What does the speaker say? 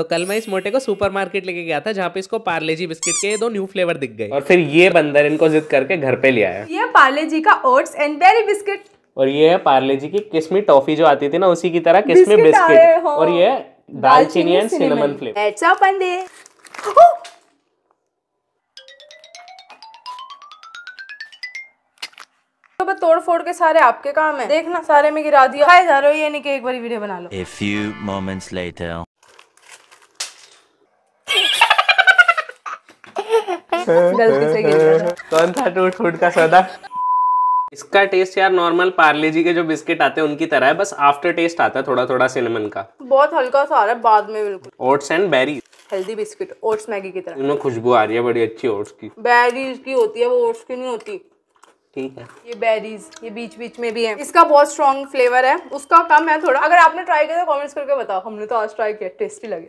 तो कल मैं इस मोटे को सुपरमार्केट लेके गया था जहाँ पे इसको पार्ले जी बिस्किट के दो न्यू फ्लेवर दिख गए और फिर ये बंदर इनको जिद करके घर पे ले आया ये पार्ले जी का ओट्स एंड बेरी बिस्किट और ये है पार्ले जी की किसमी टॉफी जो आती थी ना उसी की तरह किसमी बिस्किट हाँ। और ये दालचीनी एंड सिनेमन फ्लेवर तोड़ फोड़ के सारे आपके काम है देखना सारे में गिरा दिया खाए ये नहीं कि एक बारी वीडियो बना लो A few moments later. कौन था टूट फूट का सौदा इसका टेस्ट यार नॉर्मल पार्ले जी के जो बिस्किट आते हैं उनकी तरह है बस आफ्टर टेस्ट आता है थोड़ा थोड़ा सिनेमन का बहुत हल्का सा आ रहा है बाद में बिल्कुल oats and berries healthy biscuit oats Maggi की तरह इनमें खुशबू आ रही है बड़ी अच्छी ओट्स की बेरीज की होती है वो ओट्स की नहीं होती ठीक है ये बेरीज ये बीच बीच में भी है इसका बहुत स्ट्रॉन्ग फ्लेवर है उसका कम है थोड़ा अगर आपने ट्राई किया तो कॉमेंट्स करके बताओ हमने तो आज ट्राई किया टेस्टी लगे